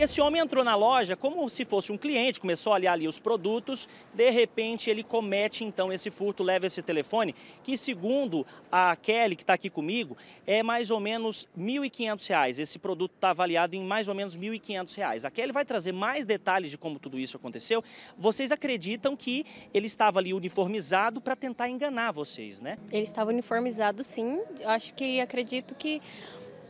Esse homem entrou na loja como se fosse um cliente, começou a olhar ali os produtos, de repente ele comete então esse furto, leva esse telefone, que segundo a Kelly, que está aqui comigo, é mais ou menos R$ 1.500. Esse produto está avaliado em mais ou menos R$ 1.500. A Kelly vai trazer mais detalhes de como tudo isso aconteceu. Vocês acreditam que ele estava ali uniformizado para tentar enganar vocês, né? Ele estava uniformizado, sim. Eu acho que acredito que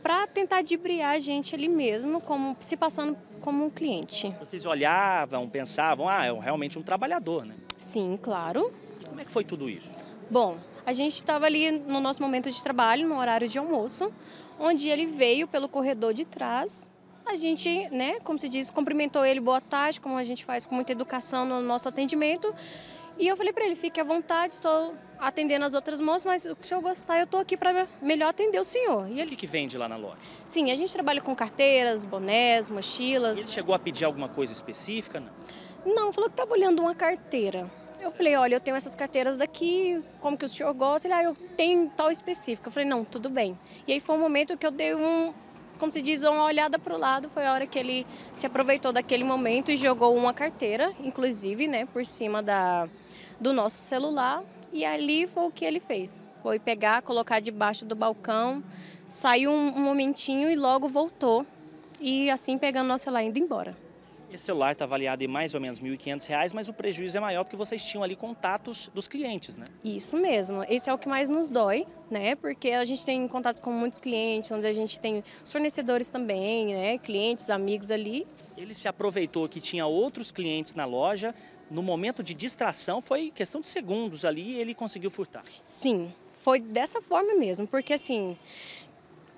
para tentar debriar a gente ali mesmo, como se passando como um cliente. Vocês olhavam, pensavam, ah, é realmente um trabalhador, né? Sim, claro. E como é que foi tudo isso? Bom, a gente estava ali no nosso momento de trabalho, no horário de almoço, onde ele veio pelo corredor de trás. A gente, né, como se diz, cumprimentou ele boa tarde, como a gente faz com muita educação no nosso atendimento. E eu falei para ele, fique à vontade, estou atendendo as outras moças, mas o que o senhor gostar, eu estou aqui para melhor atender o senhor. E ele... O que, que vende lá na loja? Sim, a gente trabalha com carteiras, bonés, mochilas. E ele chegou a pedir alguma coisa específica? Não, não falou que estava olhando uma carteira. Eu falei, olha, eu tenho essas carteiras daqui, como que o senhor gosta? Ele, ah, eu tenho tal específica. Eu falei, não, tudo bem. E aí foi um momento que eu dei um, como se diz, uma olhada para o lado, foi a hora que ele se aproveitou daquele momento e jogou uma carteira, inclusive, né, por cima da, do nosso celular. E ali foi o que ele fez. Foi pegar, colocar debaixo do balcão, saiu um, um momentinho e logo voltou. E assim pegando nosso celular indo embora. Esse celular está avaliado em mais ou menos R$ 1.500, mas o prejuízo é maior porque vocês tinham ali contatos dos clientes, né? Isso mesmo. Esse é o que mais nos dói, né? Porque a gente tem contato com muitos clientes, onde a gente tem fornecedores também, né? Clientes, amigos ali. Ele se aproveitou que tinha outros clientes na loja. No momento de distração, foi questão de segundos ali e ele conseguiu furtar. Sim, foi dessa forma mesmo, porque assim,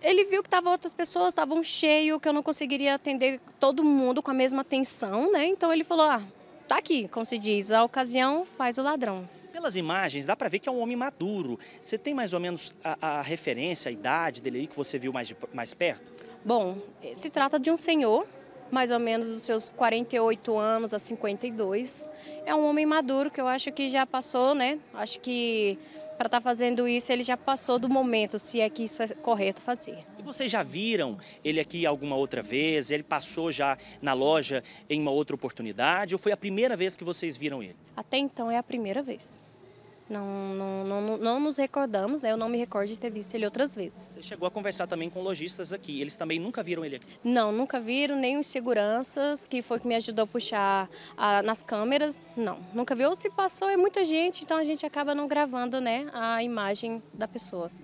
ele viu que tava outras pessoas, estavam cheio, que eu não conseguiria atender todo mundo com a mesma atenção, né? Então ele falou: ah, tá aqui, como se diz, a ocasião faz o ladrão. Pelas imagens, dá para ver que é um homem maduro. Você tem mais ou menos a, a referência, a idade dele aí que você viu mais, de, mais perto? Bom, se trata de um senhor mais ou menos dos seus 48 anos a 52. É um homem maduro que eu acho que já passou, né? Acho que para estar tá fazendo isso ele já passou do momento, se é que isso é correto fazer. E vocês já viram ele aqui alguma outra vez? Ele passou já na loja em uma outra oportunidade ou foi a primeira vez que vocês viram ele? Até então é a primeira vez. Não, não, não, não nos recordamos, né? Eu não me recordo de ter visto ele outras vezes. Você chegou a conversar também com lojistas aqui. Eles também nunca viram ele aqui? Não, nunca viram, nem os seguranças, que foi que me ajudou a puxar a, nas câmeras. Não, nunca viu. Ou se passou, é muita gente, então a gente acaba não gravando né, a imagem da pessoa.